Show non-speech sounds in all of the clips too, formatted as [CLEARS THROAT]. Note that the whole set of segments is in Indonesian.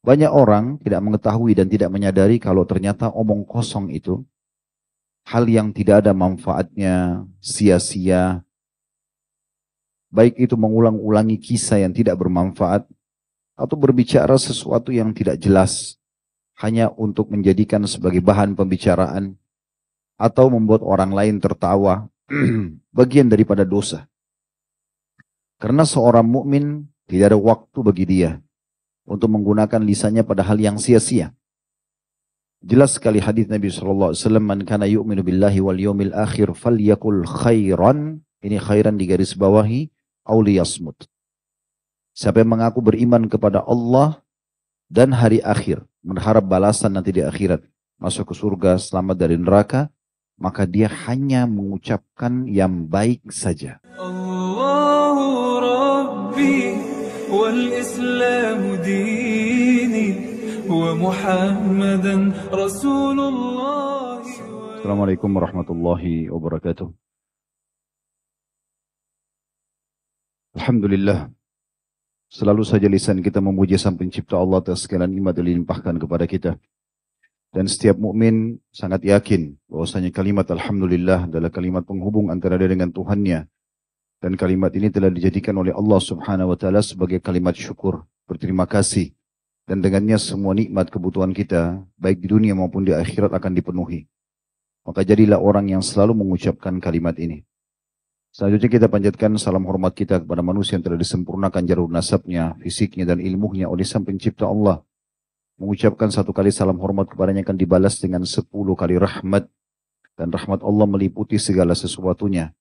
Banyak orang tidak mengetahui dan tidak menyadari kalau ternyata omong kosong itu hal yang tidak ada manfaatnya, sia-sia. Baik itu mengulang-ulangi kisah yang tidak bermanfaat atau berbicara sesuatu yang tidak jelas hanya untuk menjadikan sebagai bahan pembicaraan atau membuat orang lain tertawa [CLEARS THROAT] bagian daripada dosa. Karena seorang mukmin tidak ada waktu bagi dia untuk menggunakan lisannya pada hal yang sia-sia. Jelas sekali hadis Nabi Shallallahu alaihi wasallam man kana yu'minu billahi wal yawmil akhir fal yakul khairan. Ini khairan di garis bawahi auliyasmut. Siapa yang mengaku beriman kepada Allah dan hari akhir, mengharap balasan nanti di akhirat, masuk ke surga, selamat dari neraka, maka dia hanya mengucapkan yang baik saja. Allahu Rabbi والإسلام ديني ومحمدا رسول الله السلام عليكم ورحمة الله وبركاته الحمد لله Selalu saja lisan kita memuji Sang Pencipta Allah atas segala nikmat yang dilimpahkan kepada kita. Dan setiap mukmin sangat yakin bahwasanya kalimat Alhamdulillah adalah kalimat penghubung antara dia dengan Tuhannya dan kalimat ini telah dijadikan oleh Allah subhanahu wa ta'ala sebagai kalimat syukur, berterima kasih. Dan dengannya semua nikmat kebutuhan kita, baik di dunia maupun di akhirat akan dipenuhi. Maka jadilah orang yang selalu mengucapkan kalimat ini. Selanjutnya kita panjatkan salam hormat kita kepada manusia yang telah disempurnakan jalur nasabnya, fisiknya dan ilmunya oleh Sang Pencipta Allah. Mengucapkan satu kali salam hormat kepadanya akan dibalas dengan sepuluh kali rahmat. Dan rahmat Allah meliputi segala sesuatunya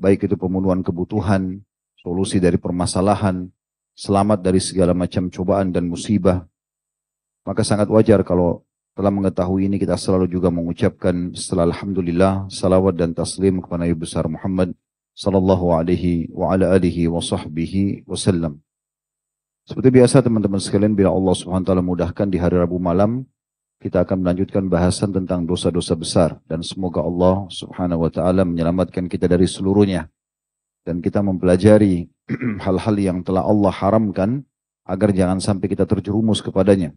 baik itu pemenuhan kebutuhan, solusi dari permasalahan, selamat dari segala macam cobaan dan musibah. Maka sangat wajar kalau telah mengetahui ini kita selalu juga mengucapkan setelah Alhamdulillah salawat dan taslim kepada Nabi Besar Muhammad Sallallahu alaihi wa ala alihi wa sahbihi wasallam. Seperti biasa teman-teman sekalian bila Allah subhanahu wa mudahkan di hari Rabu malam kita akan melanjutkan bahasan tentang dosa-dosa besar dan semoga Allah Subhanahu wa taala menyelamatkan kita dari seluruhnya dan kita mempelajari [CLEARS THROAT] hal-hal yang telah Allah haramkan agar jangan sampai kita terjerumus kepadanya.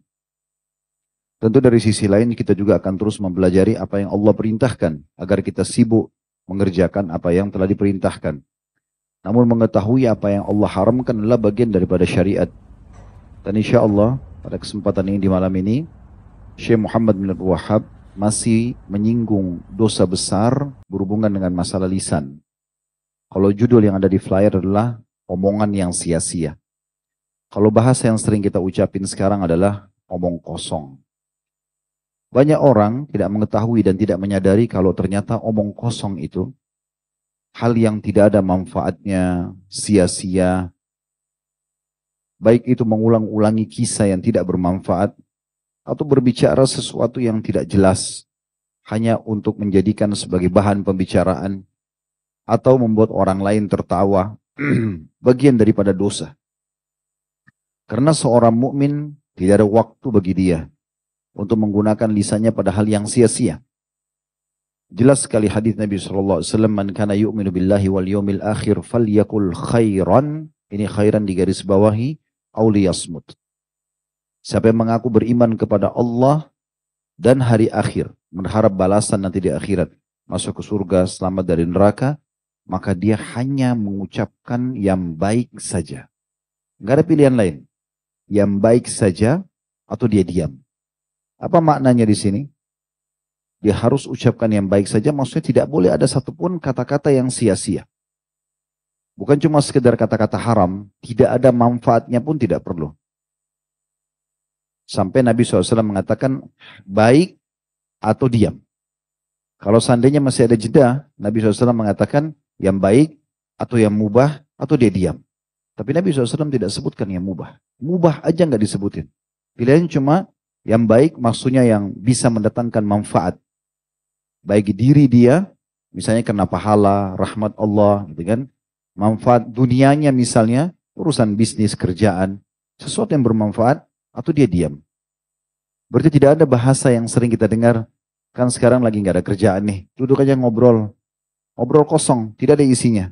Tentu dari sisi lain kita juga akan terus mempelajari apa yang Allah perintahkan agar kita sibuk mengerjakan apa yang telah diperintahkan. Namun mengetahui apa yang Allah haramkan adalah bagian daripada syariat. Dan insya Allah pada kesempatan ini di malam ini Syekh Muhammad bin Abdul Wahab masih menyinggung dosa besar berhubungan dengan masalah lisan. Kalau judul yang ada di flyer adalah omongan yang sia-sia. Kalau bahasa yang sering kita ucapin sekarang adalah omong kosong. Banyak orang tidak mengetahui dan tidak menyadari kalau ternyata omong kosong itu hal yang tidak ada manfaatnya, sia-sia. Baik itu mengulang-ulangi kisah yang tidak bermanfaat atau berbicara sesuatu yang tidak jelas hanya untuk menjadikan sebagai bahan pembicaraan atau membuat orang lain tertawa [CLEARS THROAT] bagian daripada dosa. Karena seorang mukmin tidak ada waktu bagi dia untuk menggunakan lisannya pada hal yang sia-sia. Jelas sekali hadis Nabi sallallahu alaihi wasallam man kana yu'minu billahi wal yawmil akhir falyakul khairan ini khairan di garis bawahi auliyasmut. Siapa yang mengaku beriman kepada Allah dan hari akhir, berharap balasan nanti di akhirat, masuk ke surga, selamat dari neraka, maka dia hanya mengucapkan yang baik saja. Gak ada pilihan lain. Yang baik saja atau dia diam. Apa maknanya di sini? Dia harus ucapkan yang baik saja, maksudnya tidak boleh ada satupun kata-kata yang sia-sia. Bukan cuma sekedar kata-kata haram, tidak ada manfaatnya pun tidak perlu. Sampai Nabi SAW mengatakan baik atau diam. Kalau seandainya masih ada jeda, Nabi SAW mengatakan yang baik atau yang mubah atau dia diam. Tapi Nabi SAW tidak sebutkan yang mubah. Mubah aja nggak disebutin. Pilihan cuma yang baik maksudnya yang bisa mendatangkan manfaat. bagi diri dia, misalnya karena pahala, rahmat Allah, gitu kan. Manfaat dunianya misalnya, urusan bisnis, kerjaan, sesuatu yang bermanfaat, atau dia diam. Berarti tidak ada bahasa yang sering kita dengar, kan sekarang lagi nggak ada kerjaan nih, duduk aja ngobrol. Ngobrol kosong, tidak ada isinya.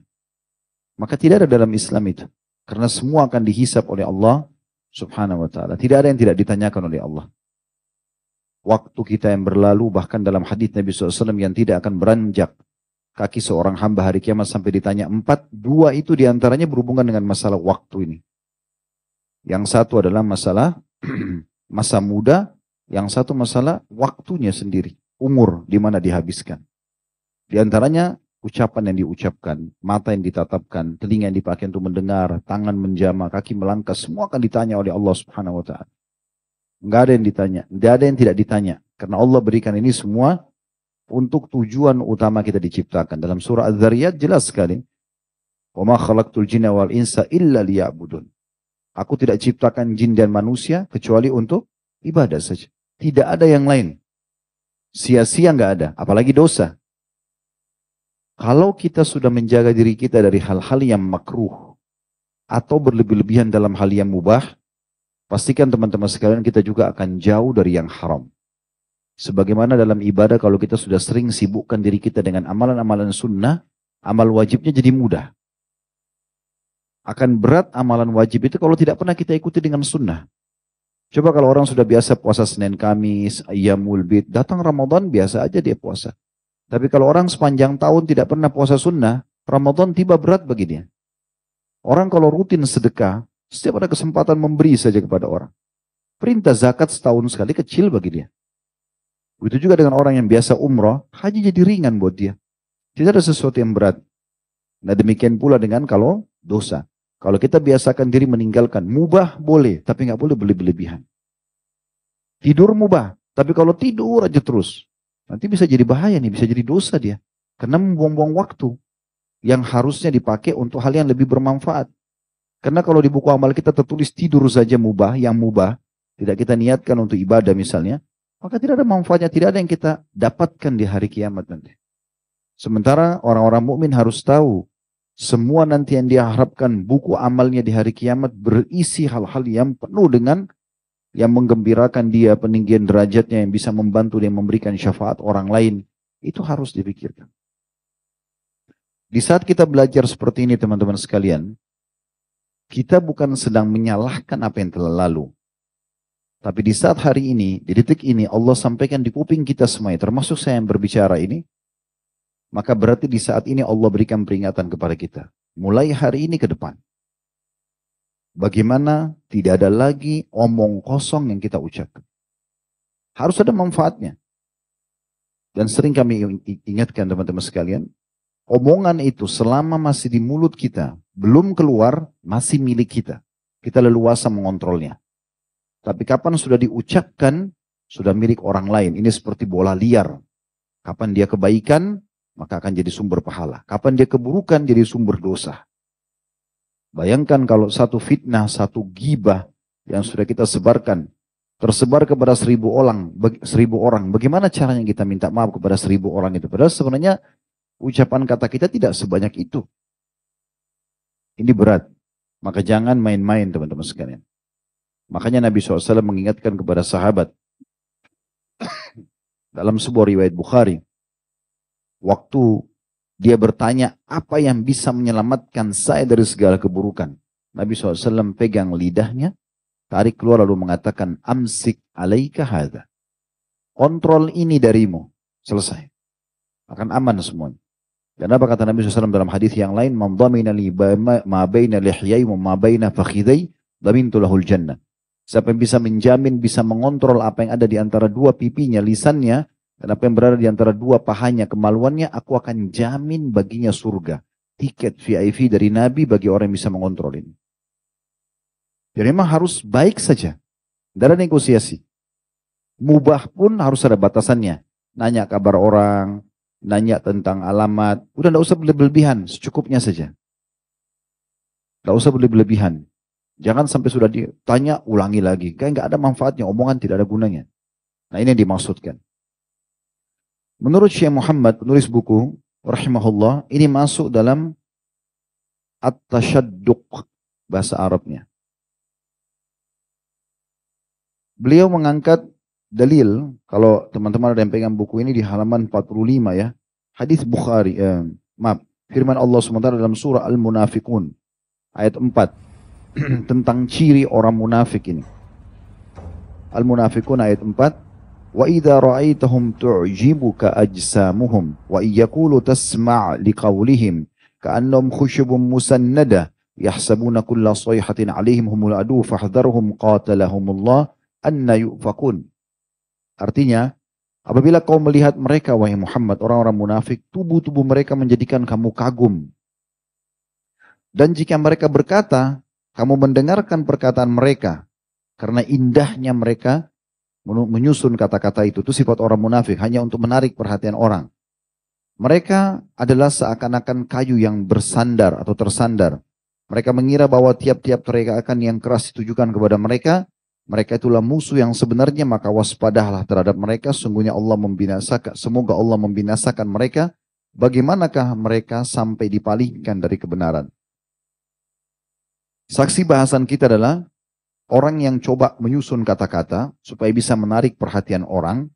Maka tidak ada dalam Islam itu. Karena semua akan dihisap oleh Allah subhanahu wa ta'ala. Tidak ada yang tidak ditanyakan oleh Allah. Waktu kita yang berlalu bahkan dalam hadis Nabi SAW yang tidak akan beranjak kaki seorang hamba hari kiamat sampai ditanya empat, dua itu diantaranya berhubungan dengan masalah waktu ini. Yang satu adalah masalah [CLEARS THROAT] masa muda, yang satu masalah waktunya sendiri, umur di mana dihabiskan. Di antaranya ucapan yang diucapkan, mata yang ditatapkan, telinga yang dipakai untuk mendengar, tangan menjama, kaki melangkah, semua akan ditanya oleh Allah Subhanahu wa taala. Enggak ada yang ditanya, enggak ada yang tidak ditanya karena Allah berikan ini semua untuk tujuan utama kita diciptakan. Dalam surah Az-Zariyat jelas sekali. Wa ma khalaqtul jinna wal insa illa liya'budun. Aku tidak ciptakan jin dan manusia kecuali untuk ibadah saja. Tidak ada yang lain. Sia-sia nggak ada, apalagi dosa. Kalau kita sudah menjaga diri kita dari hal-hal yang makruh atau berlebih-lebihan dalam hal yang mubah, pastikan teman-teman sekalian kita juga akan jauh dari yang haram. Sebagaimana dalam ibadah kalau kita sudah sering sibukkan diri kita dengan amalan-amalan sunnah, amal wajibnya jadi mudah akan berat amalan wajib itu kalau tidak pernah kita ikuti dengan sunnah. Coba kalau orang sudah biasa puasa Senin Kamis, ayam Bid, datang Ramadan biasa aja dia puasa. Tapi kalau orang sepanjang tahun tidak pernah puasa sunnah, Ramadan tiba berat bagi dia. Orang kalau rutin sedekah, setiap ada kesempatan memberi saja kepada orang. Perintah zakat setahun sekali kecil bagi dia. Begitu juga dengan orang yang biasa umroh, haji jadi ringan buat dia. Tidak ada sesuatu yang berat. Nah demikian pula dengan kalau dosa. Kalau kita biasakan diri meninggalkan, mubah boleh, tapi nggak boleh beli berlebihan. Tidur mubah, tapi kalau tidur aja terus, nanti bisa jadi bahaya nih, bisa jadi dosa dia. Karena membuang-buang waktu yang harusnya dipakai untuk hal yang lebih bermanfaat. Karena kalau di buku amal kita tertulis tidur saja mubah, yang mubah, tidak kita niatkan untuk ibadah misalnya, maka tidak ada manfaatnya, tidak ada yang kita dapatkan di hari kiamat nanti. Sementara orang-orang mukmin harus tahu semua nanti yang dia harapkan buku amalnya di hari kiamat berisi hal-hal yang penuh dengan yang menggembirakan dia, peninggian derajatnya yang bisa membantu dia memberikan syafaat orang lain. Itu harus dipikirkan. Di saat kita belajar seperti ini teman-teman sekalian, kita bukan sedang menyalahkan apa yang telah lalu. Tapi di saat hari ini, di detik ini Allah sampaikan di kuping kita semua, termasuk saya yang berbicara ini, maka berarti di saat ini Allah berikan peringatan kepada kita. Mulai hari ini ke depan. Bagaimana tidak ada lagi omong kosong yang kita ucapkan. Harus ada manfaatnya. Dan sering kami ingatkan teman-teman sekalian, omongan itu selama masih di mulut kita, belum keluar, masih milik kita. Kita leluasa mengontrolnya. Tapi kapan sudah diucapkan, sudah milik orang lain. Ini seperti bola liar. Kapan dia kebaikan, maka akan jadi sumber pahala. Kapan dia keburukan jadi sumber dosa. Bayangkan kalau satu fitnah, satu gibah yang sudah kita sebarkan, tersebar kepada seribu orang, seribu orang. Bagaimana caranya kita minta maaf kepada seribu orang itu? Padahal sebenarnya ucapan kata kita tidak sebanyak itu. Ini berat. Maka jangan main-main teman-teman sekalian. Makanya Nabi SAW mengingatkan kepada sahabat. [COUGHS] Dalam sebuah riwayat Bukhari. Waktu dia bertanya, apa yang bisa menyelamatkan saya dari segala keburukan? Nabi SAW pegang lidahnya, tarik keluar lalu mengatakan, Amsik alaika hadha. Kontrol ini darimu. Selesai. Akan aman semuanya. Dan apa kata Nabi SAW dalam hadis yang lain, Man li ma baina lihyai ma baina fakhidai, jannah. Siapa yang bisa menjamin, bisa mengontrol apa yang ada di antara dua pipinya, lisannya, Kenapa apa yang berada di antara dua pahanya kemaluannya, aku akan jamin baginya surga. Tiket VIP dari Nabi bagi orang yang bisa mengontrol ini. Jadi memang harus baik saja. Tidak negosiasi. Mubah pun harus ada batasannya. Nanya kabar orang, nanya tentang alamat. Udah tidak usah berlebihan, secukupnya saja. Tidak usah berlebihan. Jangan sampai sudah ditanya, ulangi lagi. Kayak nggak ada manfaatnya, omongan tidak ada gunanya. Nah ini yang dimaksudkan. Menurut Syekh Muhammad, penulis buku, rahimahullah, ini masuk dalam at-tashadduq, bahasa Arabnya. Beliau mengangkat dalil, kalau teman-teman ada yang pegang buku ini di halaman 45 ya, hadis Bukhari, eh, maaf, firman Allah sementara dalam surah Al-Munafiqun, ayat 4, [CLEARS THROAT] tentang ciri orang munafik ini. Al-Munafiqun ayat 4, وإذا رأيتهم تعجبك أجسامهم وإن wa تسمع لقولهم كأنهم خشب مسندة يحسبون كل صيحة عليهم هم humul فاحذرهم قاتلهم الله أن yufakun artinya apabila kau melihat mereka wahai Muhammad orang-orang munafik tubuh-tubuh mereka menjadikan kamu kagum dan jika mereka berkata kamu mendengarkan perkataan mereka karena indahnya mereka menyusun kata-kata itu. Itu sifat orang munafik, hanya untuk menarik perhatian orang. Mereka adalah seakan-akan kayu yang bersandar atau tersandar. Mereka mengira bahwa tiap-tiap teriakan yang keras ditujukan kepada mereka, mereka itulah musuh yang sebenarnya maka waspadahlah terhadap mereka. Sungguhnya Allah membinasakan, semoga Allah membinasakan mereka. Bagaimanakah mereka sampai dipalingkan dari kebenaran? Saksi bahasan kita adalah orang yang coba menyusun kata-kata supaya bisa menarik perhatian orang,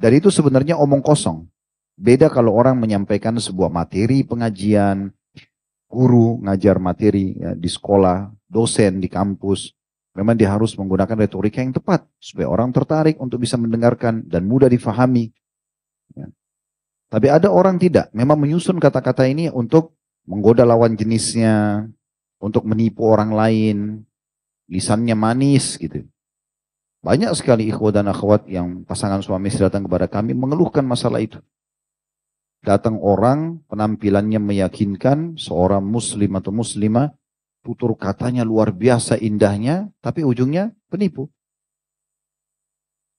Dan itu sebenarnya omong kosong. Beda kalau orang menyampaikan sebuah materi pengajian, guru ngajar materi ya, di sekolah, dosen di kampus, memang dia harus menggunakan retorika yang tepat supaya orang tertarik untuk bisa mendengarkan dan mudah difahami. Ya. Tapi ada orang tidak, memang menyusun kata-kata ini untuk menggoda lawan jenisnya, untuk menipu orang lain, lisannya manis gitu. Banyak sekali ikhwah dan akhwat yang pasangan suami istri datang kepada kami mengeluhkan masalah itu. Datang orang penampilannya meyakinkan seorang muslim atau muslimah tutur katanya luar biasa indahnya tapi ujungnya penipu.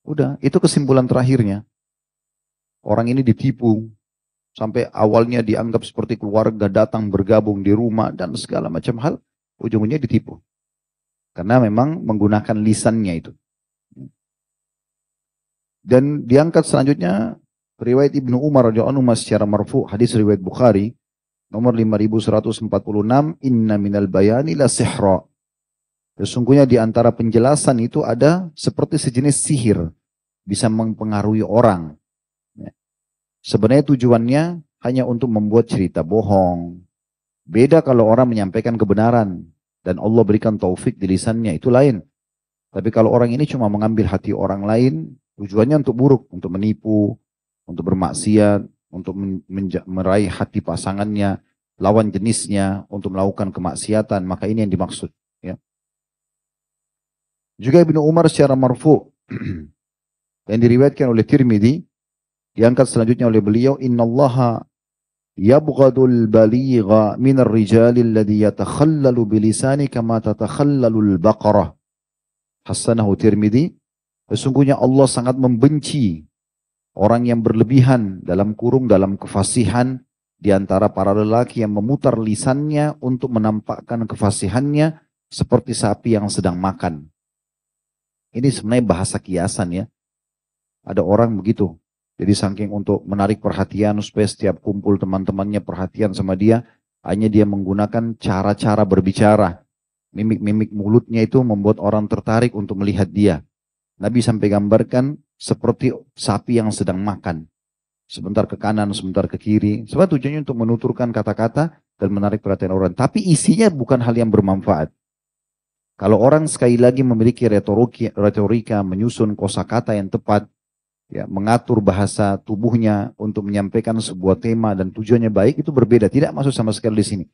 Udah, itu kesimpulan terakhirnya. Orang ini ditipu sampai awalnya dianggap seperti keluarga datang bergabung di rumah dan segala macam hal, ujungnya ditipu. Karena memang menggunakan lisannya itu. Dan diangkat selanjutnya riwayat Ibnu Umar radhiyallahu anhu secara marfu hadis riwayat Bukhari nomor 5146 inna minal bayani la sihra. Sesungguhnya di antara penjelasan itu ada seperti sejenis sihir bisa mempengaruhi orang. Sebenarnya tujuannya hanya untuk membuat cerita bohong. Beda kalau orang menyampaikan kebenaran dan Allah berikan taufik di lisannya itu lain. Tapi kalau orang ini cuma mengambil hati orang lain, tujuannya untuk buruk, untuk menipu, untuk bermaksiat, untuk meraih hati pasangannya, lawan jenisnya, untuk melakukan kemaksiatan, maka ini yang dimaksud. Ya. Juga Ibnu Umar secara marfu [CLEARS THROAT] yang diriwayatkan oleh Tirmidzi diangkat selanjutnya oleh beliau innallaha yabghadul baligha minar rijali alladhi yatakhallalu bilisani kama tatakhallalul baqarah. Hassanahu Tirmidzi. Sesungguhnya Allah sangat membenci orang yang berlebihan dalam kurung dalam kefasihan di antara para lelaki yang memutar lisannya untuk menampakkan kefasihannya seperti sapi yang sedang makan. Ini sebenarnya bahasa kiasan ya. Ada orang begitu, jadi saking untuk menarik perhatian supaya setiap kumpul teman-temannya perhatian sama dia, hanya dia menggunakan cara-cara berbicara. Mimik-mimik mulutnya itu membuat orang tertarik untuk melihat dia. Nabi sampai gambarkan seperti sapi yang sedang makan. Sebentar ke kanan, sebentar ke kiri. Sebab tujuannya untuk menuturkan kata-kata dan menarik perhatian orang. Tapi isinya bukan hal yang bermanfaat. Kalau orang sekali lagi memiliki retorika, retorika menyusun kosakata yang tepat, ya, mengatur bahasa tubuhnya untuk menyampaikan sebuah tema dan tujuannya baik itu berbeda, tidak masuk sama sekali di sini.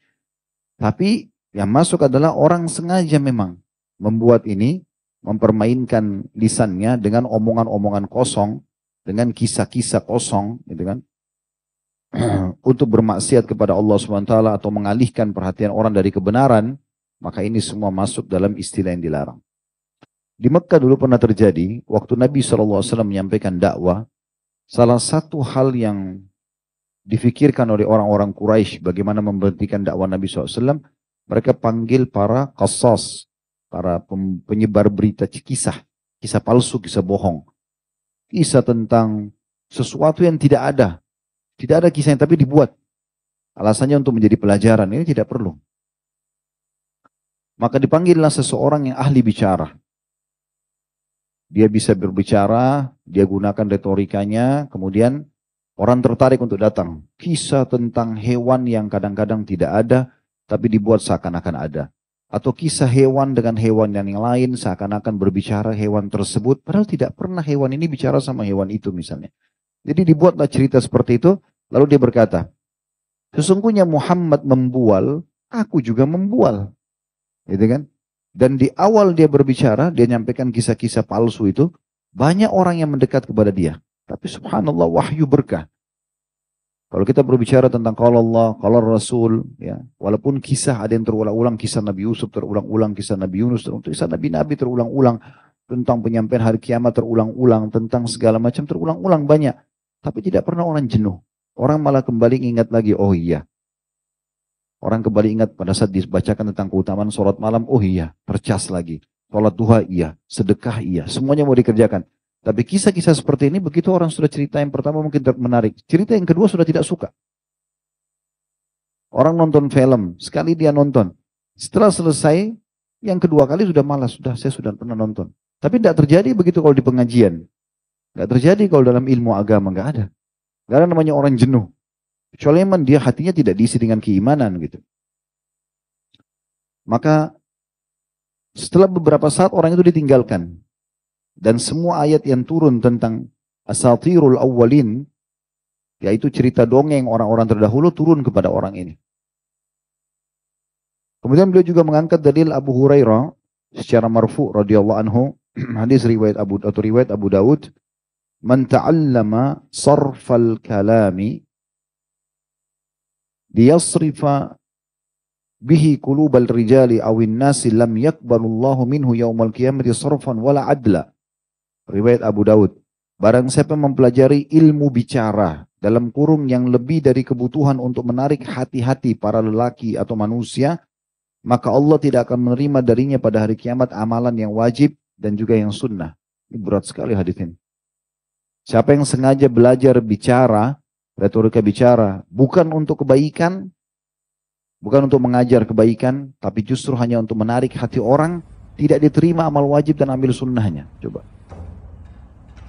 Tapi yang masuk adalah orang sengaja memang membuat ini, mempermainkan lisannya dengan omongan-omongan kosong, dengan kisah-kisah kosong, gitu kan? [CLEARS THROAT] untuk bermaksiat kepada Allah SWT atau mengalihkan perhatian orang dari kebenaran, maka ini semua masuk dalam istilah yang dilarang. Di Mekkah dulu pernah terjadi, waktu Nabi SAW menyampaikan dakwah, salah satu hal yang difikirkan oleh orang-orang Quraisy bagaimana memberhentikan dakwah Nabi SAW, mereka panggil para kasos, para penyebar berita kisah, kisah palsu, kisah bohong. Kisah tentang sesuatu yang tidak ada. Tidak ada kisah yang tapi dibuat. Alasannya untuk menjadi pelajaran, ini tidak perlu. Maka dipanggillah seseorang yang ahli bicara dia bisa berbicara, dia gunakan retorikanya, kemudian orang tertarik untuk datang. Kisah tentang hewan yang kadang-kadang tidak ada, tapi dibuat seakan-akan ada. Atau kisah hewan dengan hewan yang lain, seakan-akan berbicara hewan tersebut, padahal tidak pernah hewan ini bicara sama hewan itu misalnya. Jadi dibuatlah cerita seperti itu, lalu dia berkata, Sesungguhnya Muhammad membual, aku juga membual. Gitu kan? Dan di awal dia berbicara, dia nyampaikan kisah-kisah palsu itu, banyak orang yang mendekat kepada dia. Tapi subhanallah wahyu berkah. Kalau kita berbicara tentang kalau Allah, kalau Rasul, ya, walaupun kisah ada yang terulang-ulang, kisah Nabi Yusuf terulang-ulang, kisah Nabi Yunus terulang, ulang kisah Nabi Nabi terulang-ulang, tentang penyampaian hari kiamat terulang-ulang, tentang segala macam terulang-ulang banyak. Tapi tidak pernah orang jenuh. Orang malah kembali ingat lagi, oh iya, Orang kembali ingat pada saat dibacakan tentang keutamaan sholat malam, oh iya, percas lagi. Sholat duha iya, sedekah iya, semuanya mau dikerjakan. Tapi kisah-kisah seperti ini begitu orang sudah cerita yang pertama mungkin menarik. Cerita yang kedua sudah tidak suka. Orang nonton film, sekali dia nonton. Setelah selesai, yang kedua kali sudah malas, sudah saya sudah pernah nonton. Tapi tidak terjadi begitu kalau di pengajian. Tidak terjadi kalau dalam ilmu agama, nggak ada. Karena ada namanya orang jenuh. Kecuali memang dia hatinya tidak diisi dengan keimanan gitu. Maka setelah beberapa saat orang itu ditinggalkan. Dan semua ayat yang turun tentang asatirul awwalin, yaitu cerita dongeng orang-orang terdahulu turun kepada orang ini. Kemudian beliau juga mengangkat dalil Abu Hurairah secara marfu radhiyallahu anhu [CLEARS THROAT] hadis riwayat Abu atau riwayat Abu Daud man ta'allama sarfal kalami liyasrifa bihi qulubal rijali awin nasi lam yakbalullahu minhu yaumal qiyamati sarfan wala adla. Riwayat Abu Daud. Barang siapa mempelajari ilmu bicara dalam kurung yang lebih dari kebutuhan untuk menarik hati-hati para lelaki atau manusia, maka Allah tidak akan menerima darinya pada hari kiamat amalan yang wajib dan juga yang sunnah. Ini berat sekali hadis ini. Siapa yang sengaja belajar bicara retorika bicara bukan untuk kebaikan, bukan untuk mengajar kebaikan, tapi justru hanya untuk menarik hati orang tidak diterima amal wajib dan ambil sunnahnya. Coba.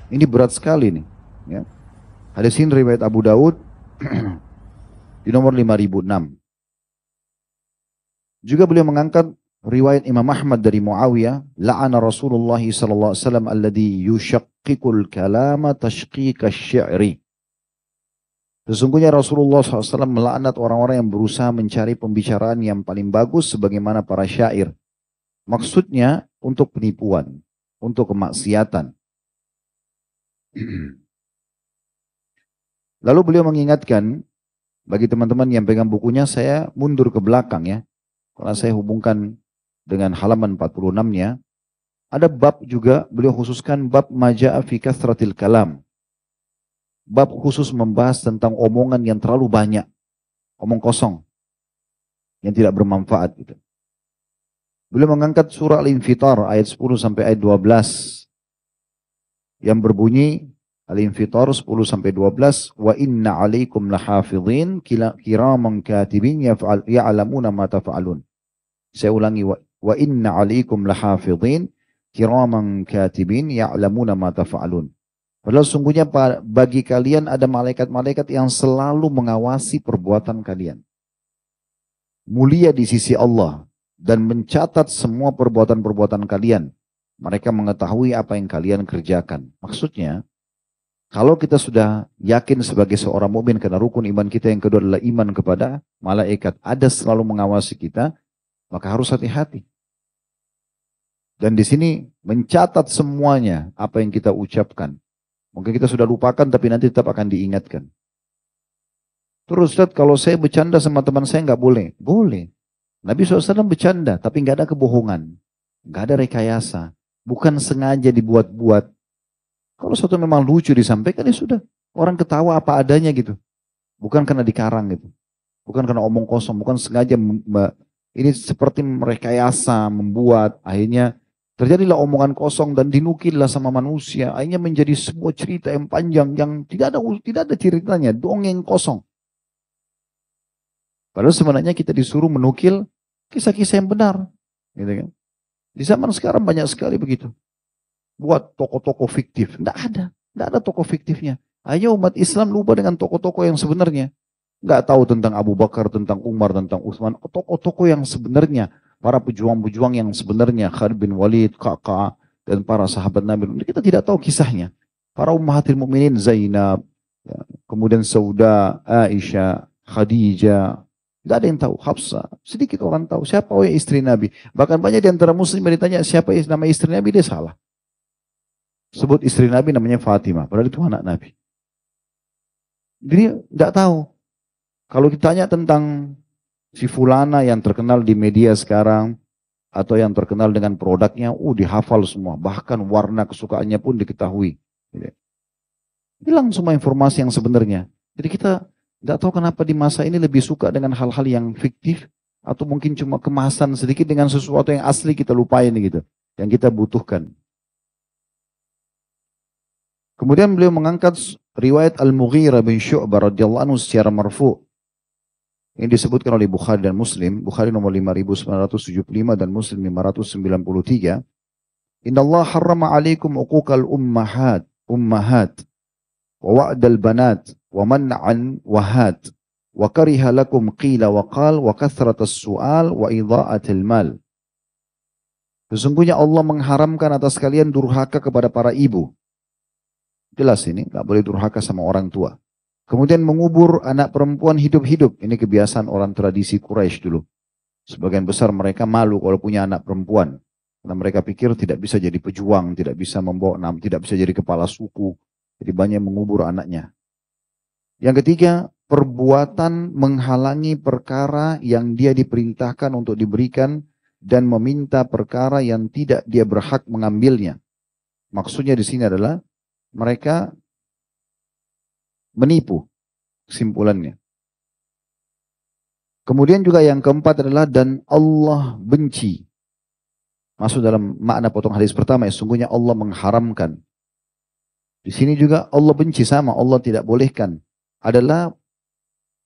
Ini berat sekali nih. Ya. Hadis ini riwayat Abu Daud [CLEARS THROAT] di nomor 5006. Juga beliau mengangkat riwayat Imam Ahmad dari Muawiyah, la'ana Rasulullah sallallahu alaihi wasallam alladhi yushaqqiqul kalama tashqiqa Sesungguhnya Rasulullah SAW melaknat orang-orang yang berusaha mencari pembicaraan yang paling bagus sebagaimana para syair. Maksudnya untuk penipuan, untuk kemaksiatan. [CLEARS THROAT] Lalu beliau mengingatkan, bagi teman-teman yang pegang bukunya, saya mundur ke belakang ya. Karena saya hubungkan dengan halaman 46-nya. Ada bab juga, beliau khususkan bab maja'a fi kathratil kalam bab khusus membahas tentang omongan yang terlalu banyak, omong kosong yang tidak bermanfaat gitu. Beliau mengangkat surah Al-Infitar ayat 10 sampai ayat 12 yang berbunyi Al-Infitar 10 sampai 12 wa inna alaikum lahafizin kiraman katibin yaalamuna ma taf'alun. Saya ulangi wa, inna alaikum lahafizin kiraman katibin yaalamuna ma taf'alun. Padahal sungguhnya bagi kalian ada malaikat-malaikat yang selalu mengawasi perbuatan kalian. Mulia di sisi Allah dan mencatat semua perbuatan-perbuatan kalian. Mereka mengetahui apa yang kalian kerjakan. Maksudnya, kalau kita sudah yakin sebagai seorang mukmin karena rukun iman kita yang kedua adalah iman kepada malaikat ada selalu mengawasi kita, maka harus hati-hati. Dan di sini mencatat semuanya apa yang kita ucapkan, Mungkin kita sudah lupakan tapi nanti tetap akan diingatkan. Terus Ustaz kalau saya bercanda sama teman saya nggak boleh. Boleh. Nabi SAW bercanda tapi nggak ada kebohongan. nggak ada rekayasa. Bukan sengaja dibuat-buat. Kalau satu memang lucu disampaikan ya sudah. Orang ketawa apa adanya gitu. Bukan karena dikarang gitu. Bukan karena omong kosong. Bukan sengaja ini seperti merekayasa, membuat. Akhirnya Terjadilah omongan kosong dan dinukillah sama manusia. Akhirnya menjadi sebuah cerita yang panjang yang tidak ada tidak ada ceritanya, dongeng kosong. Padahal sebenarnya kita disuruh menukil kisah-kisah yang benar, gitu kan? Di zaman sekarang banyak sekali begitu. Buat toko-toko fiktif, tidak ada, tidak ada toko fiktifnya. Hanya umat Islam lupa dengan toko-toko yang sebenarnya. Nggak tahu tentang Abu Bakar, tentang Umar, tentang Utsman, toko-toko yang sebenarnya para pejuang-pejuang yang sebenarnya Khalid bin Walid, Ka'ka, dan para sahabat Nabi. Kita tidak tahu kisahnya. Para ummahatil mukminin Zainab, ya, kemudian Sauda, Aisyah, Khadijah, tidak ada yang tahu. Hafsa, sedikit orang tahu siapa oh ya istri Nabi. Bahkan banyak di antara muslim yang ditanya siapa nama istri Nabi, dia salah. Sebut istri Nabi namanya Fatimah, padahal itu anak Nabi. Jadi tidak tahu. Kalau ditanya tentang si fulana yang terkenal di media sekarang atau yang terkenal dengan produknya, uh dihafal semua, bahkan warna kesukaannya pun diketahui. Hilang semua informasi yang sebenarnya. Jadi kita tidak tahu kenapa di masa ini lebih suka dengan hal-hal yang fiktif atau mungkin cuma kemasan sedikit dengan sesuatu yang asli kita lupain gitu, yang kita butuhkan. Kemudian beliau mengangkat riwayat Al-Mughirah bin Syu'bah radhiyallahu anhu secara marfu' Ini disebutkan oleh Bukhari dan Muslim. Bukhari nomor 5975 dan Muslim 593. Inna Allah harrama alaikum uquqal ummahat, ummahat, wa wa'dal banat, wa man'an wahat, wa kariha lakum qila wa qal, wa kathratas su'al, wa idha'atil mal. Sesungguhnya Allah mengharamkan atas kalian durhaka kepada para ibu. Jelas ini, nggak boleh durhaka sama orang tua. Kemudian mengubur anak perempuan hidup-hidup. Ini kebiasaan orang tradisi Quraisy dulu. Sebagian besar mereka malu kalau punya anak perempuan. Karena mereka pikir tidak bisa jadi pejuang, tidak bisa membawa enam, tidak bisa jadi kepala suku. Jadi banyak mengubur anaknya. Yang ketiga, perbuatan menghalangi perkara yang dia diperintahkan untuk diberikan dan meminta perkara yang tidak dia berhak mengambilnya. Maksudnya di sini adalah mereka menipu kesimpulannya. Kemudian juga yang keempat adalah dan Allah benci. Masuk dalam makna potong hadis pertama ya, sungguhnya Allah mengharamkan. Di sini juga Allah benci sama, Allah tidak bolehkan. Adalah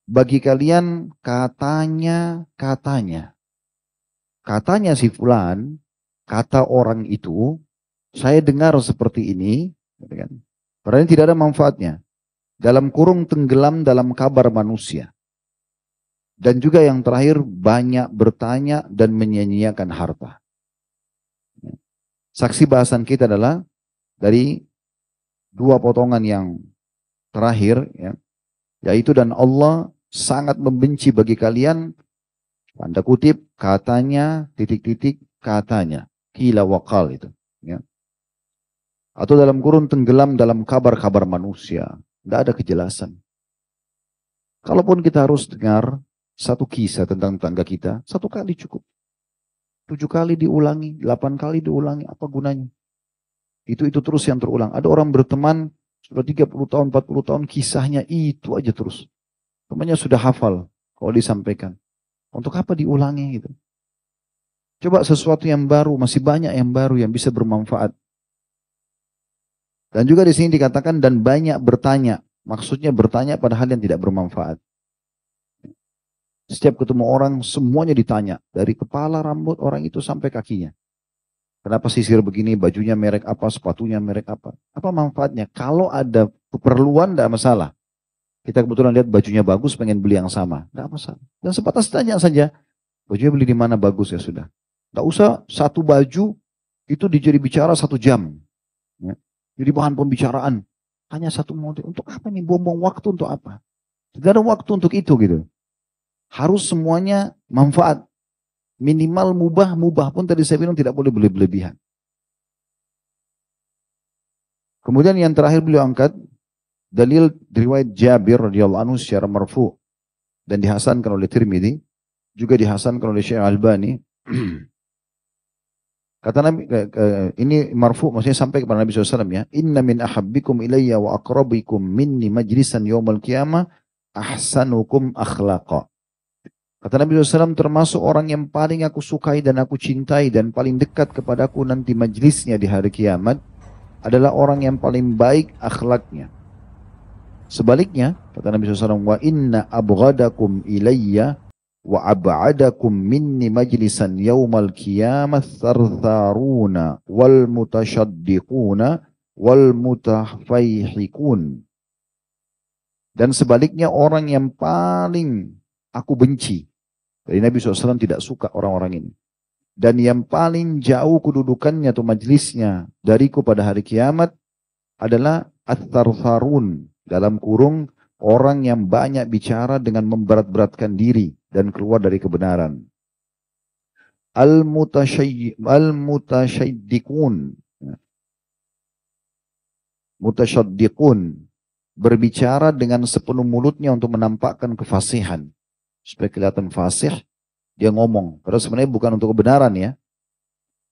bagi kalian katanya, katanya. Katanya si fulan, kata orang itu, saya dengar seperti ini, gitu kan. Padahal tidak ada manfaatnya dalam kurung tenggelam dalam kabar manusia. Dan juga yang terakhir banyak bertanya dan menyanyiakan harta. Saksi bahasan kita adalah dari dua potongan yang terakhir ya, yaitu dan Allah sangat membenci bagi kalian tanda kutip katanya titik-titik katanya kila wakal itu ya. atau dalam kurun tenggelam dalam kabar-kabar manusia tidak ada kejelasan. Kalaupun kita harus dengar satu kisah tentang tangga kita, satu kali cukup. Tujuh kali diulangi, delapan kali diulangi, apa gunanya? Itu itu terus yang terulang. Ada orang berteman sudah 30 tahun, 40 tahun, kisahnya itu aja terus. Temannya sudah hafal kalau disampaikan. Untuk apa diulangi gitu? Coba sesuatu yang baru, masih banyak yang baru yang bisa bermanfaat. Dan juga di sini dikatakan dan banyak bertanya. Maksudnya bertanya pada hal yang tidak bermanfaat. Setiap ketemu orang semuanya ditanya. Dari kepala rambut orang itu sampai kakinya. Kenapa sisir begini, bajunya merek apa, sepatunya merek apa. Apa manfaatnya? Kalau ada keperluan tidak masalah. Kita kebetulan lihat bajunya bagus, pengen beli yang sama. Tidak masalah. Dan sebatas tanya saja, bajunya beli di mana bagus ya sudah. Tidak usah satu baju itu dijadi bicara satu jam. Ya. Jadi bahan pembicaraan. Hanya satu model. Untuk apa nih? Buang-buang waktu untuk apa? Tidak ada waktu untuk itu gitu. Harus semuanya manfaat. Minimal mubah, mubah pun tadi saya bilang tidak boleh berlebihan. Kemudian yang terakhir beliau angkat dalil riwayat Jabir radhiyallahu anhu secara marfu dan dihasankan oleh Tirmidzi, juga dihasankan oleh Syekh Albani [CLEARS THROAT] Kata Nabi ini marfu maksudnya sampai kepada Nabi SAW ya. Inna min ahabbikum ilayya wa akrabikum minni majlisan yawmal qiyamah ahsanukum akhlaqa. Kata Nabi SAW termasuk orang yang paling aku sukai dan aku cintai dan paling dekat kepadaku nanti majlisnya di hari kiamat adalah orang yang paling baik akhlaknya. Sebaliknya, kata Nabi SAW, wa inna abghadakum ilayya wa ab'adakum minni majlisan yawmal qiyamah thartharuna wal mutashaddiquna wal mutahfaihikun dan sebaliknya orang yang paling aku benci dari Nabi SAW tidak suka orang-orang ini dan yang paling jauh kedudukannya atau majlisnya dariku pada hari kiamat adalah at tharzarun dalam kurung orang yang banyak bicara dengan memberat-beratkan diri dan keluar dari kebenaran. Al-mutasyaddiqun. Al Berbicara dengan sepenuh mulutnya untuk menampakkan kefasihan. Supaya kelihatan fasih, dia ngomong. Karena sebenarnya bukan untuk kebenaran ya.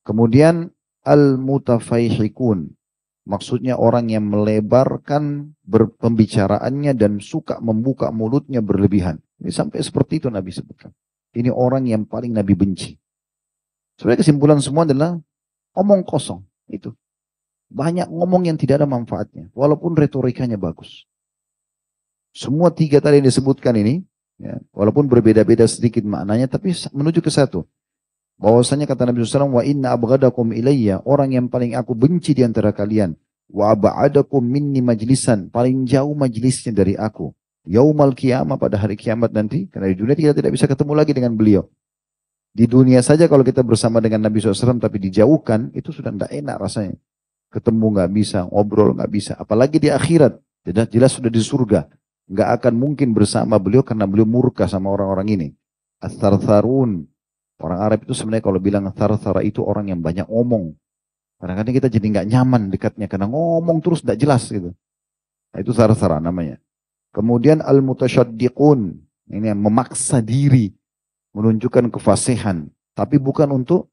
Kemudian al-mutafaihikun. Maksudnya orang yang melebarkan pembicaraannya dan suka membuka mulutnya berlebihan. Sampai seperti itu Nabi sebutkan. Ini orang yang paling Nabi benci. Sebenarnya kesimpulan semua adalah omong kosong. Itu. Banyak ngomong yang tidak ada manfaatnya. Walaupun retorikanya bagus. Semua tiga tadi yang disebutkan ini, ya, walaupun berbeda-beda sedikit maknanya, tapi menuju ke satu. Bahwasanya kata Nabi SAW, wa inna abgadakum ilayya, orang yang paling aku benci di antara kalian. Wa abadakum minni majlisan, paling jauh majlisnya dari aku Yaumal kiamah pada hari kiamat nanti. Karena di dunia kita tidak bisa ketemu lagi dengan beliau. Di dunia saja kalau kita bersama dengan Nabi SAW tapi dijauhkan, itu sudah tidak enak rasanya. Ketemu nggak bisa, ngobrol nggak bisa. Apalagi di akhirat, jelas, jelas sudah di surga. Nggak akan mungkin bersama beliau karena beliau murka sama orang-orang ini. Astartharun. Orang Arab itu sebenarnya kalau bilang tharthara itu orang yang banyak omong. Kadang-kadang kita jadi nggak nyaman dekatnya karena ngomong terus tidak jelas gitu. Nah, itu tharthara namanya. Kemudian al-mutasyaddiqun. Ini yang memaksa diri menunjukkan kefasihan. Tapi bukan untuk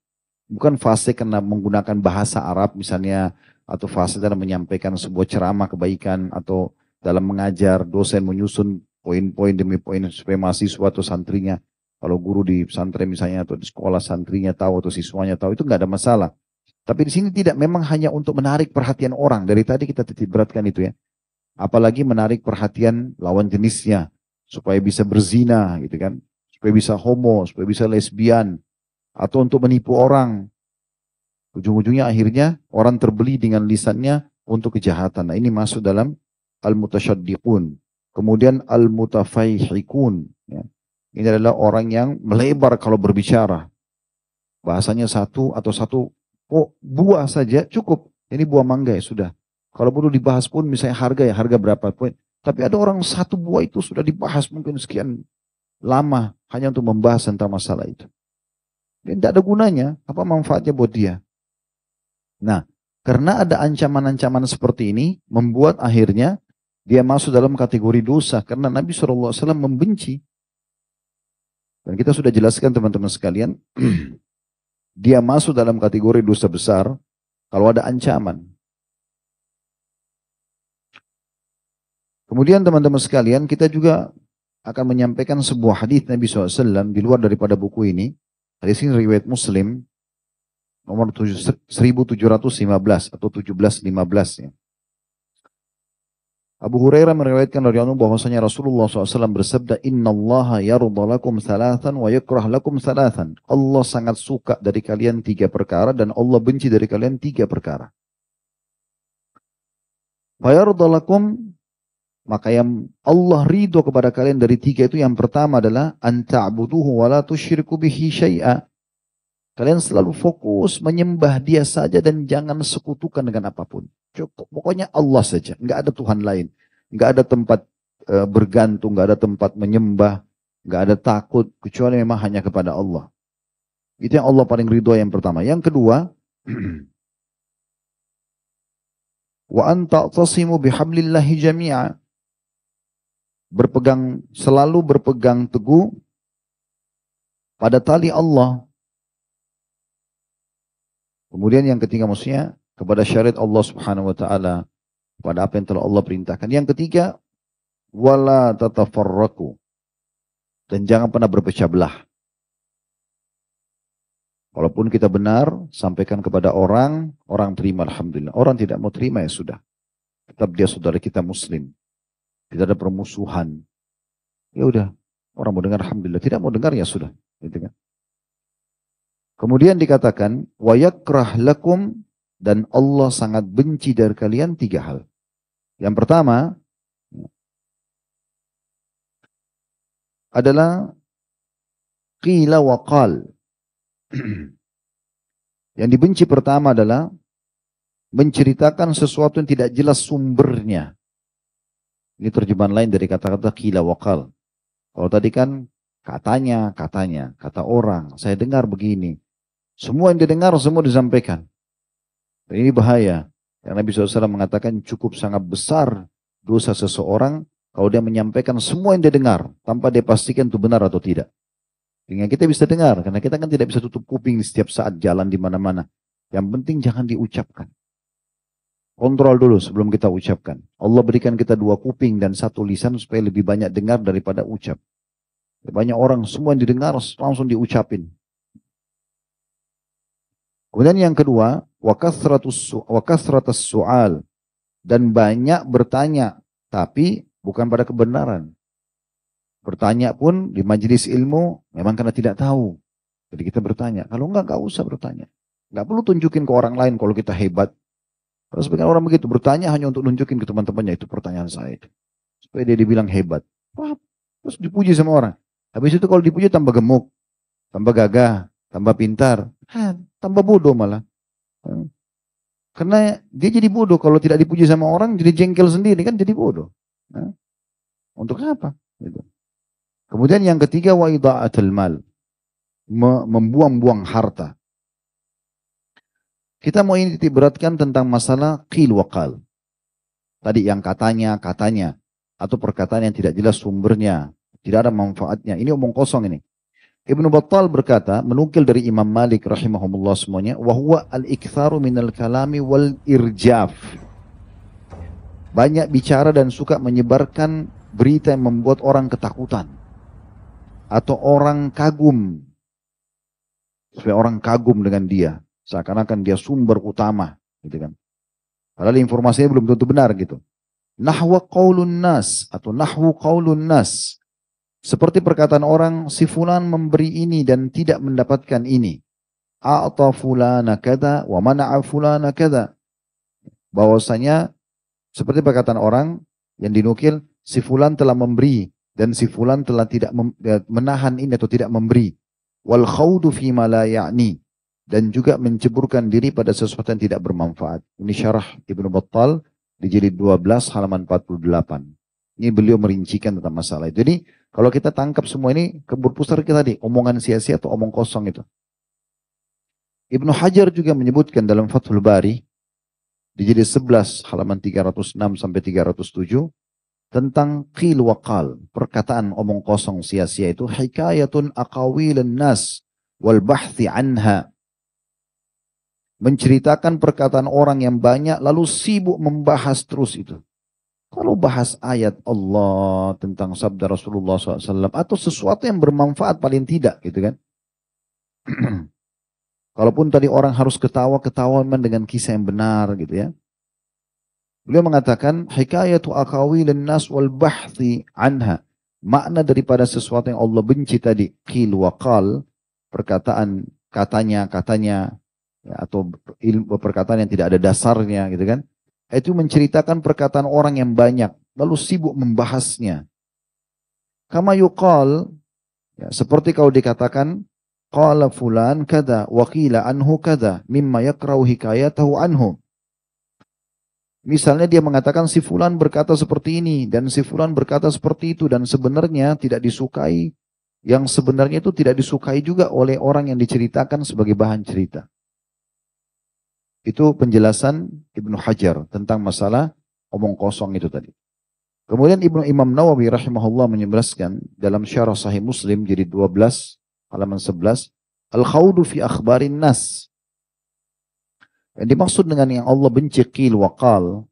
bukan fasih karena menggunakan bahasa Arab misalnya atau fasih dalam menyampaikan sebuah ceramah kebaikan atau dalam mengajar dosen menyusun poin-poin demi poin supaya mahasiswa atau santrinya kalau guru di pesantren misalnya atau di sekolah santrinya tahu atau siswanya tahu itu nggak ada masalah. Tapi di sini tidak memang hanya untuk menarik perhatian orang. Dari tadi kita titik beratkan itu ya apalagi menarik perhatian lawan jenisnya supaya bisa berzina gitu kan, supaya bisa homo, supaya bisa lesbian atau untuk menipu orang. Ujung-ujungnya akhirnya orang terbeli dengan lisannya untuk kejahatan. Nah, ini masuk dalam al-mutasyaddiqun. Kemudian al-mutafaihikun ya. Ini adalah orang yang melebar kalau berbicara. Bahasanya satu atau satu oh, buah saja cukup. Ini buah mangga ya sudah. Kalau perlu dibahas pun misalnya harga ya, harga berapa pun. Tapi ada orang satu buah itu sudah dibahas mungkin sekian lama hanya untuk membahas tentang masalah itu. Dan tidak ada gunanya, apa manfaatnya buat dia. Nah, karena ada ancaman-ancaman seperti ini, membuat akhirnya dia masuk dalam kategori dosa. Karena Nabi SAW membenci. Dan kita sudah jelaskan teman-teman sekalian, [CLEARS THROAT] dia masuk dalam kategori dosa besar kalau ada ancaman. Kemudian teman-teman sekalian kita juga akan menyampaikan sebuah hadis Nabi SAW di luar daripada buku ini. Hadis ini riwayat Muslim nomor 1715 atau 1715 ya. Abu Hurairah meriwayatkan dari Anu bahwasanya Rasulullah SAW bersabda, Inna Allah ya lakum salatan wa yukrah lakum salatan. Allah sangat suka dari kalian tiga perkara dan Allah benci dari kalian tiga perkara. Fayarudha maka yang Allah ridho kepada kalian dari tiga itu yang pertama adalah anta'buduhu wa la tusyriku bihi syai'a. Kalian selalu fokus menyembah dia saja dan jangan sekutukan dengan apapun. Cukup. Pokoknya Allah saja. Enggak ada Tuhan lain. Enggak ada tempat e, bergantung. Enggak ada tempat menyembah. Enggak ada takut. Kecuali memang hanya kepada Allah. Itu yang Allah paling ridho yang pertama. Yang kedua. [CLEARS THROAT] wa anta bihamlillahi jami'a berpegang selalu berpegang teguh pada tali Allah. Kemudian yang ketiga maksudnya kepada syariat Allah Subhanahu wa taala, kepada apa yang telah Allah perintahkan. Yang ketiga, wala tatafarraqu. Dan jangan pernah berpecah belah. Walaupun kita benar, sampaikan kepada orang, orang terima alhamdulillah. Orang tidak mau terima ya sudah. Tetap dia saudara kita muslim tidak ada permusuhan. Ya udah, orang mau dengar alhamdulillah, tidak mau dengar ya sudah, gitu kan. Kemudian dikatakan wayakrah lakum dan Allah sangat benci dari kalian tiga hal. Yang pertama adalah qila wakal [CLEARS THROAT] yang dibenci pertama adalah menceritakan sesuatu yang tidak jelas sumbernya. Ini terjemahan lain dari kata-kata kila wakal. Kalau tadi kan katanya, katanya, kata orang, saya dengar begini. Semua yang didengar, semua disampaikan. Dan ini bahaya. Karena Nabi SAW mengatakan cukup sangat besar dosa seseorang kalau dia menyampaikan semua yang dia dengar tanpa dia pastikan itu benar atau tidak. Dengan kita bisa dengar, karena kita kan tidak bisa tutup kuping setiap saat jalan di mana-mana. Yang penting jangan diucapkan. Kontrol dulu sebelum kita ucapkan. Allah berikan kita dua kuping dan satu lisan supaya lebih banyak dengar daripada ucap. Banyak orang semua yang didengar langsung diucapin. Kemudian yang kedua, wakasratus soal dan banyak bertanya tapi bukan pada kebenaran. Bertanya pun di majelis ilmu memang karena tidak tahu. Jadi kita bertanya. Kalau enggak, enggak usah bertanya. Enggak perlu tunjukin ke orang lain kalau kita hebat. Kalau sebagian orang begitu, bertanya hanya untuk nunjukin ke teman-temannya, itu pertanyaan saya itu. Supaya dia dibilang hebat. Wah, terus dipuji sama orang. Habis itu kalau dipuji tambah gemuk, tambah gagah, tambah pintar, ha, tambah bodoh malah. Hmm. Karena dia jadi bodoh kalau tidak dipuji sama orang, jadi jengkel sendiri kan jadi bodoh. Nah, untuk apa? Gitu. Kemudian yang ketiga wa mal, membuang-buang harta. Kita mau ini diberatkan tentang masalah qil wakal. Tadi yang katanya, katanya. Atau perkataan yang tidak jelas sumbernya. Tidak ada manfaatnya. Ini omong kosong ini. Ibn Battal berkata, menukil dari Imam Malik rahimahumullah semuanya, wahwa al-iktharu minal kalami wal irjaf. Banyak bicara dan suka menyebarkan berita yang membuat orang ketakutan. Atau orang kagum. Supaya orang kagum dengan dia Seakan-akan dia sumber utama, gitu kan. Padahal informasinya belum tentu benar gitu. Nahwa qaulun nas atau nahwu qaulun nas. Seperti perkataan orang, si fulan memberi ini dan tidak mendapatkan ini. A'ta fulana kada wa mana'a fulana kada. Bahwasanya seperti perkataan orang yang dinukil, si fulan telah memberi dan si fulan telah tidak eh, menahan ini atau tidak memberi. Wal khawdu fi ma la ya'ni dan juga menceburkan diri pada sesuatu yang tidak bermanfaat. Ini syarah Ibnu Battal di jilid 12 halaman 48. Ini beliau merincikan tentang masalah itu. Jadi kalau kita tangkap semua ini kebur pusar kita tadi, omongan sia-sia atau omong kosong itu. Ibnu Hajar juga menyebutkan dalam Fathul Bari di jilid 11 halaman 306 sampai 307 tentang qil qal, perkataan omong kosong sia-sia itu hikayatun aqawilun nas wal bahthi anha menceritakan perkataan orang yang banyak lalu sibuk membahas terus itu. Kalau bahas ayat Allah tentang sabda Rasulullah SAW atau sesuatu yang bermanfaat paling tidak gitu kan. [CLEARS THROAT] Kalaupun tadi orang harus ketawa-ketawa memang dengan kisah yang benar gitu ya. Beliau mengatakan hikayatu akawilin nas wal bahthi anha. Makna daripada sesuatu yang Allah benci tadi, qil wa qal, perkataan katanya, katanya, Ya, atau ilmu perkataan yang tidak ada dasarnya gitu kan itu menceritakan perkataan orang yang banyak lalu sibuk membahasnya kama yuqal ya, seperti kau dikatakan qala fulan kada wakila anhu kada mimma yakrau hikayatahu anhu Misalnya dia mengatakan si fulan berkata seperti ini dan si fulan berkata seperti itu dan sebenarnya tidak disukai yang sebenarnya itu tidak disukai juga oleh orang yang diceritakan sebagai bahan cerita. Itu penjelasan Ibnu Hajar tentang masalah omong kosong itu tadi. Kemudian Ibnu Imam Nawawi rahimahullah menjelaskan dalam Syarah Sahih Muslim jadi 12 halaman 11 Al-khawdu fi akhbarin nas. Yang dimaksud dengan yang Allah benci qil wa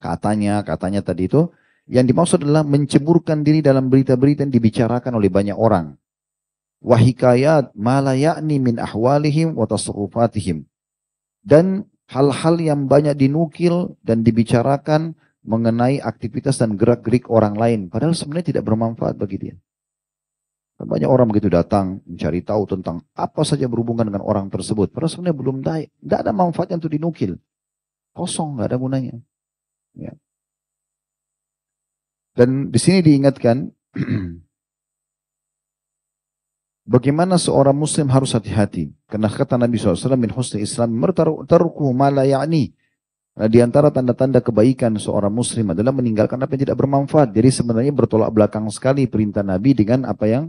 katanya, katanya tadi itu, yang dimaksud adalah menceburkan diri dalam berita-berita yang dibicarakan oleh banyak orang. Wahikayat malayakni min ahwalihim wa Dan hal-hal yang banyak dinukil dan dibicarakan mengenai aktivitas dan gerak-gerik orang lain. Padahal sebenarnya tidak bermanfaat bagi dia. Dan banyak orang begitu datang mencari tahu tentang apa saja berhubungan dengan orang tersebut. Padahal sebenarnya belum ada, Tidak ada manfaatnya untuk dinukil. Kosong, nggak ada gunanya. Ya. Dan di sini diingatkan [CLEARS THROAT] Bagaimana seorang muslim harus hati-hati? Karena kata Nabi SAW, min husni islam, mertaruku mala ya'ni. Nah, di antara tanda-tanda kebaikan seorang muslim adalah meninggalkan apa yang tidak bermanfaat. Jadi sebenarnya bertolak belakang sekali perintah Nabi dengan apa yang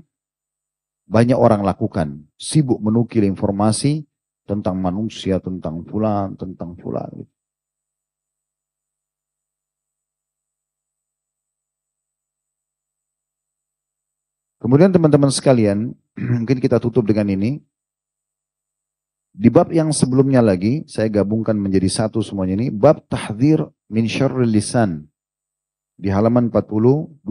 banyak orang lakukan. Sibuk menukil informasi tentang manusia, tentang fulan, tentang fulan. Kemudian teman-teman sekalian, [CLEARS THROAT] mungkin kita tutup dengan ini. Di bab yang sebelumnya lagi, saya gabungkan menjadi satu semuanya ini. Bab tahdir min syarril lisan. Di halaman 42.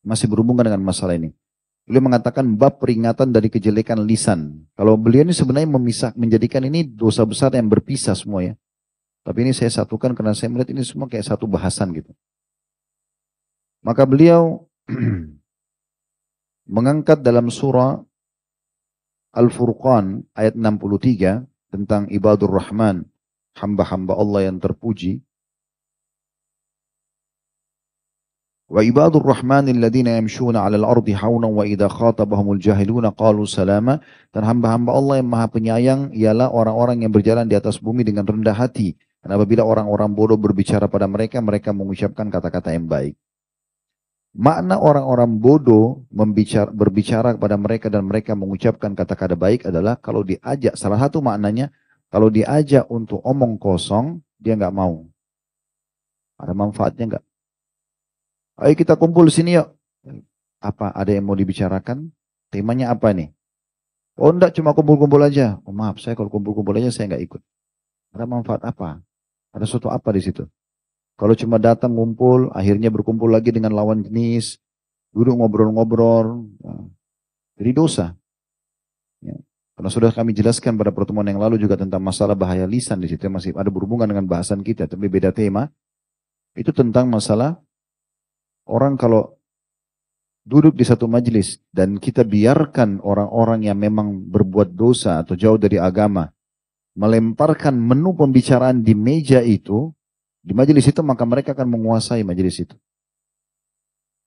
Masih berhubungan dengan masalah ini. Beliau mengatakan bab peringatan dari kejelekan lisan. Kalau beliau ini sebenarnya memisah, menjadikan ini dosa besar yang berpisah semua ya. Tapi ini saya satukan karena saya melihat ini semua kayak satu bahasan gitu. Maka beliau [CLEARS THROAT] mengangkat dalam surah Al-Furqan ayat 63 tentang ibadur rahman, hamba-hamba Allah yang terpuji. Wa ibadur rahmanil yamshuna al ardi hauna wa idza khatabahumul jahiluna qalu Dan hamba-hamba Allah yang Maha Penyayang ialah orang-orang yang berjalan di atas bumi dengan rendah hati. Dan apabila orang-orang bodoh berbicara pada mereka, mereka mengucapkan kata-kata yang baik. Makna orang-orang bodoh membicara, berbicara kepada mereka dan mereka mengucapkan kata-kata baik adalah kalau diajak, salah satu maknanya, kalau diajak untuk omong kosong, dia nggak mau. Ada manfaatnya nggak? Ayo kita kumpul di sini yuk. Apa ada yang mau dibicarakan? Temanya apa nih? Oh enggak cuma kumpul-kumpul aja. Oh maaf saya kalau kumpul-kumpul aja saya nggak ikut. Ada manfaat apa? Ada suatu apa di situ? Kalau cuma datang ngumpul, akhirnya berkumpul lagi dengan lawan jenis, duduk ngobrol-ngobrol, nah, jadi dosa. Ya. Karena sudah kami jelaskan pada pertemuan yang lalu juga tentang masalah bahaya lisan di situ masih ada berhubungan dengan bahasan kita, tapi beda tema. Itu tentang masalah orang kalau duduk di satu majelis dan kita biarkan orang-orang yang memang berbuat dosa atau jauh dari agama melemparkan menu pembicaraan di meja itu di majelis itu maka mereka akan menguasai majelis itu.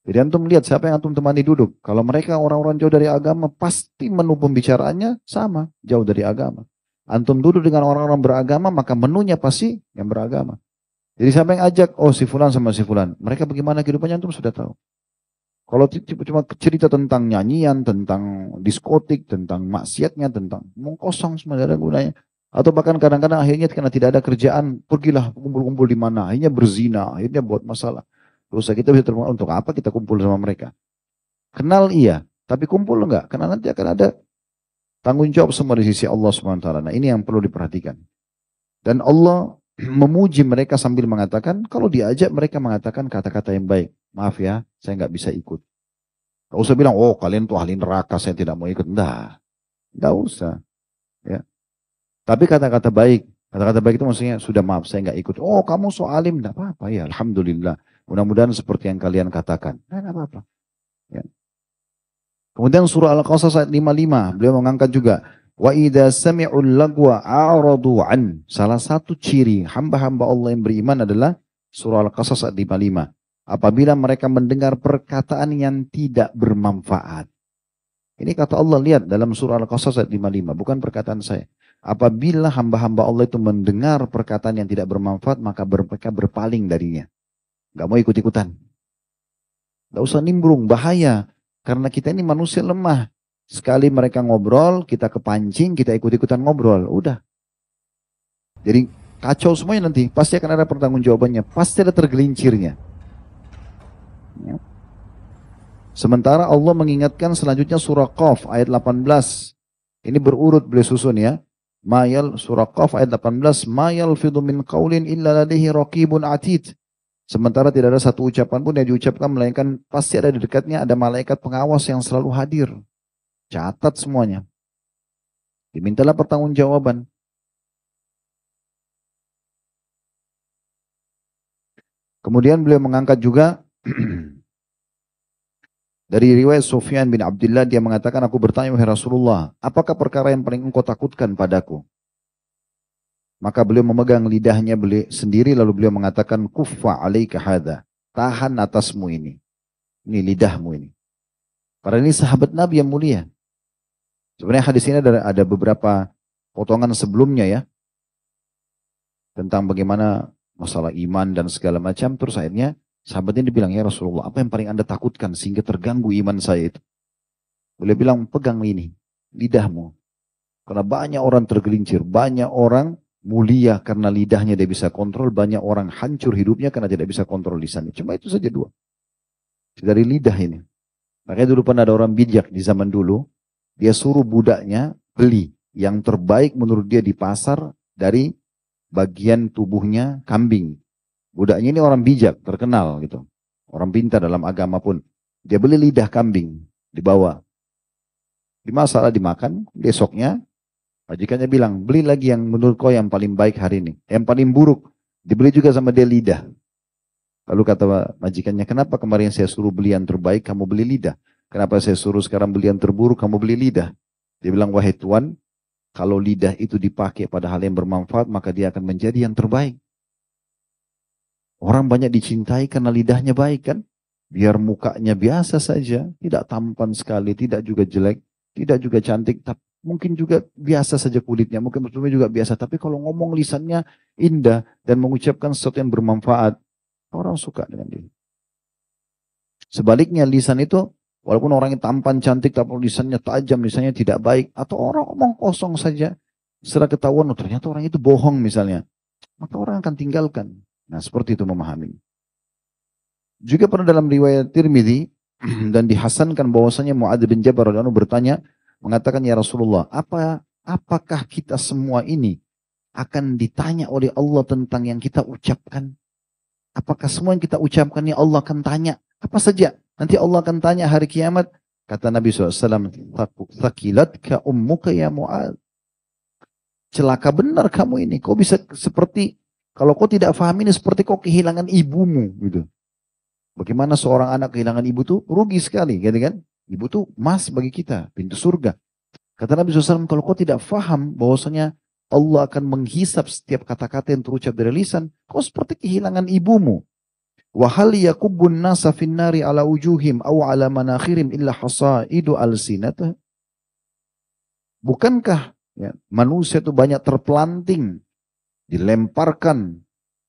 Jadi antum melihat siapa yang antum temani duduk. Kalau mereka orang-orang jauh dari agama pasti menu pembicaraannya sama, jauh dari agama. Antum duduk dengan orang-orang beragama maka menunya pasti yang beragama. Jadi siapa yang ajak, oh si fulan sama si fulan. Mereka bagaimana kehidupannya antum sudah tahu. Kalau cuma cerita tentang nyanyian, tentang diskotik, tentang maksiatnya, tentang mau kosong ada gunanya. Atau bahkan kadang-kadang akhirnya karena tidak ada kerjaan, pergilah kumpul-kumpul di mana. Akhirnya berzina, akhirnya buat masalah. Dosa kita bisa terpengaruh untuk apa kita kumpul sama mereka. Kenal iya, tapi kumpul enggak. Karena nanti akan ada tanggung jawab semua di sisi Allah SWT. Nah ini yang perlu diperhatikan. Dan Allah [CLEARS THROAT] memuji mereka sambil mengatakan, kalau diajak mereka mengatakan kata-kata yang baik. Maaf ya, saya nggak bisa ikut. Gak usah bilang, oh kalian tuh ahli neraka, saya tidak mau ikut. Enggak, enggak usah. Ya. Tapi kata-kata baik, kata-kata baik itu maksudnya sudah maaf saya nggak ikut. Oh kamu soalim, nggak apa-apa ya, alhamdulillah. Mudah-mudahan seperti yang kalian katakan. Nah, nggak apa-apa. Ya. Kemudian surah Al-Qasas ayat 55, beliau mengangkat juga. Wa idha sami'ul lagwa a'radu an. Salah satu ciri hamba-hamba Allah yang beriman adalah surah Al-Qasas ayat 55. Apabila mereka mendengar perkataan yang tidak bermanfaat. Ini kata Allah lihat dalam surah Al-Qasas ayat 55, bukan perkataan saya. Apabila hamba-hamba Allah itu mendengar perkataan yang tidak bermanfaat, maka mereka berpaling darinya. Gak mau ikut-ikutan. Gak usah nimbrung, bahaya. Karena kita ini manusia lemah. Sekali mereka ngobrol, kita kepancing, kita ikut-ikutan ngobrol. Udah. Jadi kacau semuanya nanti. Pasti akan ada pertanggung jawabannya. Pasti ada tergelincirnya. Ya. Sementara Allah mengingatkan selanjutnya surah Qaf ayat 18. Ini berurut beliau susun ya. Mayal surah Qaf ayat 18 mayal fidu min qawlin illa ladihi raqibun atid. Sementara tidak ada satu ucapan pun yang diucapkan melainkan pasti ada di dekatnya ada malaikat pengawas yang selalu hadir. Catat semuanya. Dimintalah pertanggungjawaban. Kemudian beliau mengangkat juga [CLEARS THROAT] Dari riwayat Sufyan bin Abdullah dia mengatakan aku bertanya wahai Rasulullah, apakah perkara yang paling engkau takutkan padaku? Maka beliau memegang lidahnya beliau sendiri lalu beliau mengatakan kuffa alaika hadha. Tahan atasmu ini. Ini lidahmu ini. Karena ini sahabat Nabi yang mulia. Sebenarnya hadis ini ada, ada beberapa potongan sebelumnya ya. Tentang bagaimana masalah iman dan segala macam. Terus akhirnya Sahabat ini bilang, ya Rasulullah, apa yang paling anda takutkan sehingga terganggu iman saya itu? Boleh bilang, pegang ini, lidahmu. Karena banyak orang tergelincir, banyak orang mulia karena lidahnya dia bisa kontrol, banyak orang hancur hidupnya karena tidak bisa kontrol lisannya. Cuma itu saja dua. Dari lidah ini. Makanya dulu pernah ada orang bijak di zaman dulu, dia suruh budaknya beli yang terbaik menurut dia di pasar dari bagian tubuhnya kambing. Budaknya ini orang bijak, terkenal gitu. Orang pintar dalam agama pun. Dia beli lidah kambing, dibawa. masalah dimakan, besoknya majikannya bilang, beli lagi yang menurut kau yang paling baik hari ini. Yang paling buruk, dibeli juga sama dia lidah. Lalu kata majikannya, kenapa kemarin saya suruh beli yang terbaik, kamu beli lidah? Kenapa saya suruh sekarang beli yang terburuk, kamu beli lidah? Dia bilang, wahai tuan, kalau lidah itu dipakai pada hal yang bermanfaat, maka dia akan menjadi yang terbaik. Orang banyak dicintai karena lidahnya baik kan? Biar mukanya biasa saja, tidak tampan sekali, tidak juga jelek, tidak juga cantik, tapi mungkin juga biasa saja kulitnya, mungkin maksudnya juga biasa. Tapi kalau ngomong lisannya indah dan mengucapkan sesuatu yang bermanfaat, orang suka dengan dia. Sebaliknya lisan itu walaupun orang yang tampan cantik tapi lisannya tajam, lisannya tidak baik atau orang ngomong kosong saja, setelah ketahuan oh, ternyata orang itu bohong misalnya, maka orang akan tinggalkan Nah seperti itu memahami. Juga pernah dalam riwayat Tirmidzi [CLEARS THROAT] dan dihasankan bahwasanya Muad bin Jabar radhiyallahu bertanya mengatakan ya Rasulullah apa apakah kita semua ini akan ditanya oleh Allah tentang yang kita ucapkan? Apakah semua yang kita ucapkan ini Allah akan tanya? Apa saja? Nanti Allah akan tanya hari kiamat. Kata Nabi SAW, Thakilatka ummuka ya Mu'ad. Celaka benar kamu ini. Kau bisa seperti kalau kau tidak paham ini seperti kau kehilangan ibumu gitu. Bagaimana seorang anak kehilangan ibu tuh rugi sekali, gitu kan? Ibu tuh mas bagi kita, pintu surga. Kata Nabi SAW, kalau kau tidak faham bahwasanya Allah akan menghisap setiap kata-kata yang terucap dari lisan, kau seperti kehilangan ibumu. Wahal yakubun nasa finnari ala ujuhim aw ala manakhirim illa al sinat. Bukankah ya, manusia itu banyak terpelanting dilemparkan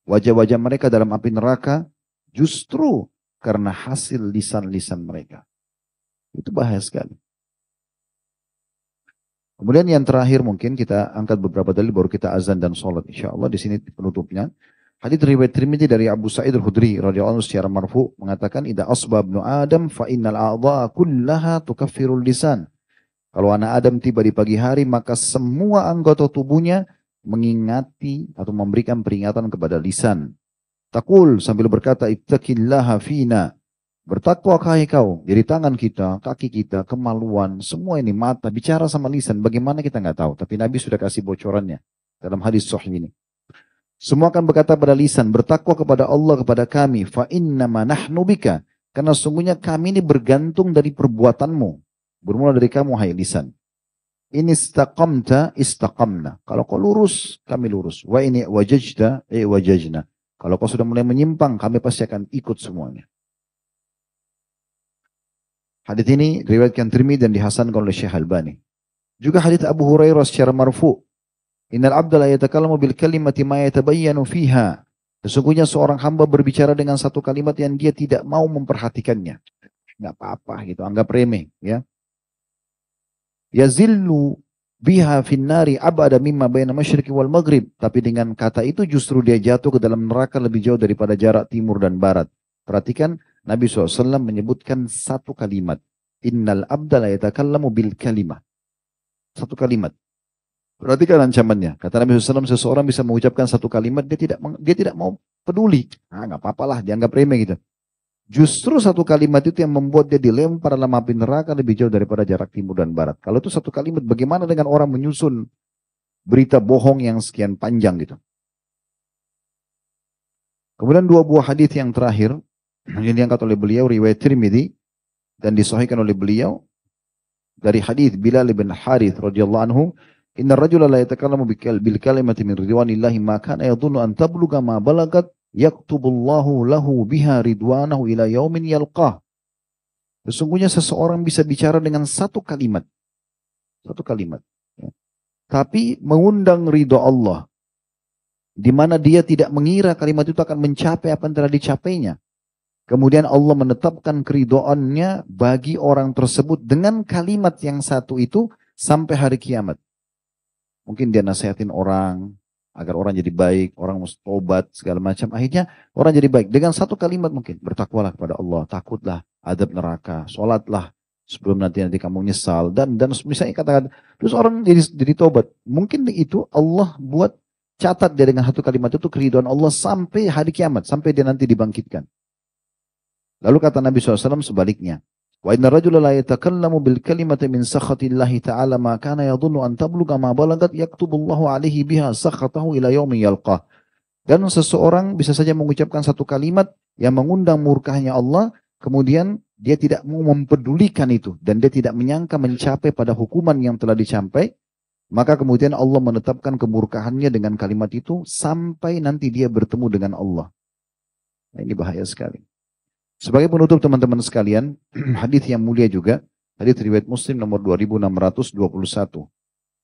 wajah-wajah mereka dalam api neraka justru karena hasil lisan-lisan mereka. Itu bahaya sekali. Kemudian yang terakhir mungkin kita angkat beberapa dalil baru kita azan dan sholat. Insya Allah di sini penutupnya. Hadis riwayat Tirmidzi dari Abu Sa'id Al-Khudri radhiyallahu anhu secara marfu mengatakan idah asbab nu Adam fa innal a'dha kullaha tukaffirul lisan. Kalau anak Adam tiba di pagi hari maka semua anggota tubuhnya mengingati atau memberikan peringatan kepada lisan. Takul sambil berkata, Ittaqillaha fina. Bertakwa kahai kau, Jadi tangan kita, kaki kita, kemaluan, semua ini mata, bicara sama lisan, bagaimana kita nggak tahu. Tapi Nabi sudah kasih bocorannya dalam hadis sahih ini. Semua akan berkata pada lisan, bertakwa kepada Allah, kepada kami, fa innama nahnu bika. Karena sungguhnya kami ini bergantung dari perbuatanmu. Bermula dari kamu, hai lisan ini istaqamta istaqamna. Kalau kau lurus, kami lurus. Wa ini wajajta, eh wajajna. Kalau kau sudah mulai menyimpang, kami pasti akan ikut semuanya. Hadis ini yang Tirmidzi dan dihasankan oleh Syekh Albani. Juga hadis Abu Hurairah secara marfu. Innal abda la yatakallamu bil kalimati ma yatabayyanu fiha. Sesungguhnya seorang hamba berbicara dengan satu kalimat yang dia tidak mau memperhatikannya. Enggak apa-apa gitu, anggap remeh ya yazillu biha finnari abada mimma baina masyriki wal maghrib. Tapi dengan kata itu justru dia jatuh ke dalam neraka lebih jauh daripada jarak timur dan barat. Perhatikan Nabi SAW menyebutkan satu kalimat. Innal abda la yatakallamu bil kalimah. Satu kalimat. Perhatikan ancamannya. Kata Nabi SAW, seseorang bisa mengucapkan satu kalimat, dia tidak dia tidak mau peduli. Ah, nggak apa-apalah, dianggap remeh gitu. Justru satu kalimat itu yang membuat dia dilempar dalam api neraka lebih jauh daripada jarak timur dan barat. Kalau itu satu kalimat, bagaimana dengan orang menyusun berita bohong yang sekian panjang gitu? Kemudian dua buah hadis yang terakhir [CLEARS THROAT] yang diangkat oleh beliau riwayat Tirmidzi dan disahihkan oleh beliau dari hadis Bilal bin Harith radhiyallahu anhu Inna rajula la yatakallamu bil kalimati min ridwanillahi ma kana yadhunnu an tabluga ma balagat yaktubullahu lahu biha ridwanahu ila yaumin yalqah. Sesungguhnya seseorang bisa bicara dengan satu kalimat. Satu kalimat. Ya. Tapi mengundang ridho Allah. Di mana dia tidak mengira kalimat itu akan mencapai apa yang telah dicapainya. Kemudian Allah menetapkan keridoannya bagi orang tersebut dengan kalimat yang satu itu sampai hari kiamat. Mungkin dia nasihatin orang, agar orang jadi baik, orang mesti tobat segala macam. Akhirnya orang jadi baik dengan satu kalimat mungkin bertakwalah kepada Allah, takutlah adab neraka, sholatlah sebelum nanti nanti kamu nyesal dan dan misalnya katakan terus orang jadi jadi tobat. Mungkin itu Allah buat catat dia dengan satu kalimat itu keriduan Allah sampai hari kiamat, sampai dia nanti dibangkitkan. Lalu kata Nabi SAW sebaliknya, Wa inna rajula la bil kalimati min sakhatillahi ta'ala ma an tabluga ma balagat alaihi biha sakhatahu ila yaumi Dan seseorang bisa saja mengucapkan satu kalimat yang mengundang murkahnya Allah, kemudian dia tidak mau mempedulikan itu dan dia tidak menyangka mencapai pada hukuman yang telah dicapai, maka kemudian Allah menetapkan kemurkahannya dengan kalimat itu sampai nanti dia bertemu dengan Allah. Nah, ini bahaya sekali. Sebagai penutup teman-teman sekalian, [CLEARS THROAT] hadis yang mulia juga, hadis riwayat Muslim nomor 2621.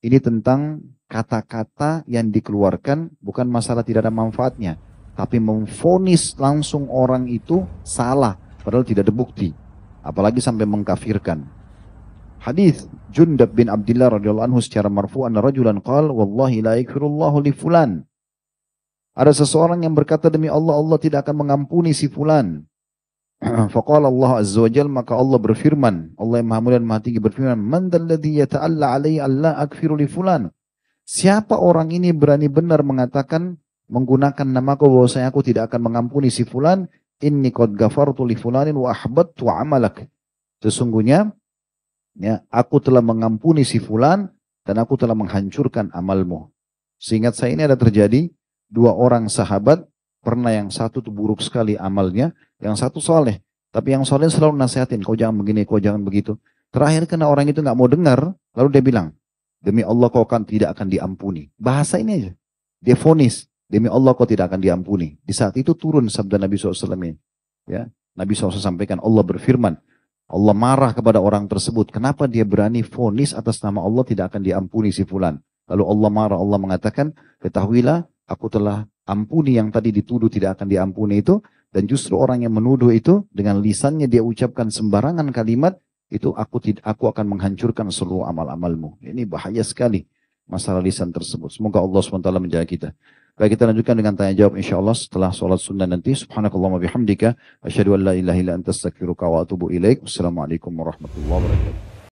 Ini tentang kata-kata yang dikeluarkan bukan masalah tidak ada manfaatnya, tapi memfonis langsung orang itu salah padahal tidak ada bukti, apalagi sampai mengkafirkan. Hadis Jundab bin Abdullah radhiyallahu anhu secara marfu anna rajulan qal wallahi la yakfirullahu li fulan. Ada seseorang yang berkata demi Allah Allah tidak akan mengampuni si fulan. Faqala Allah Azza wa Jal, maka Allah berfirman, Allah yang maha mulia dan maha tinggi berfirman, Man dalladhi yata'alla alaihi Allah akfiru li fulan. Siapa orang ini berani benar mengatakan, menggunakan namaku saya aku tidak akan mengampuni si fulan, inni qad ghafartu li fulanin wa ahbattu amalak. Sesungguhnya, ya, aku telah mengampuni si fulan, dan aku telah menghancurkan amalmu. Seingat saya ini ada terjadi, dua orang sahabat Pernah yang satu tuh buruk sekali amalnya, yang satu soleh. Tapi yang soleh selalu nasihatin, kau jangan begini, kau jangan begitu. Terakhir karena orang itu nggak mau dengar, lalu dia bilang, demi Allah kau kan tidak akan diampuni. Bahasa ini aja. Dia fonis, demi Allah kau tidak akan diampuni. Di saat itu turun sabda Nabi SAW ini. Ya, Nabi SAW sampaikan, Allah berfirman, Allah marah kepada orang tersebut. Kenapa dia berani fonis atas nama Allah tidak akan diampuni si fulan. Lalu Allah marah, Allah mengatakan, ketahuilah aku telah ampuni yang tadi dituduh tidak akan diampuni itu dan justru orang yang menuduh itu dengan lisannya dia ucapkan sembarangan kalimat itu aku tidak aku akan menghancurkan seluruh amal-amalmu. Ini bahaya sekali masalah lisan tersebut. Semoga Allah SWT menjaga kita. Baik kita lanjutkan dengan tanya jawab insya Allah setelah sholat sunnah nanti. Subhanakallahumma bihamdika asyhadu an la ilaha illa anta astaghfiruka wa atubu ilaik. Wassalamualaikum warahmatullahi wabarakatuh.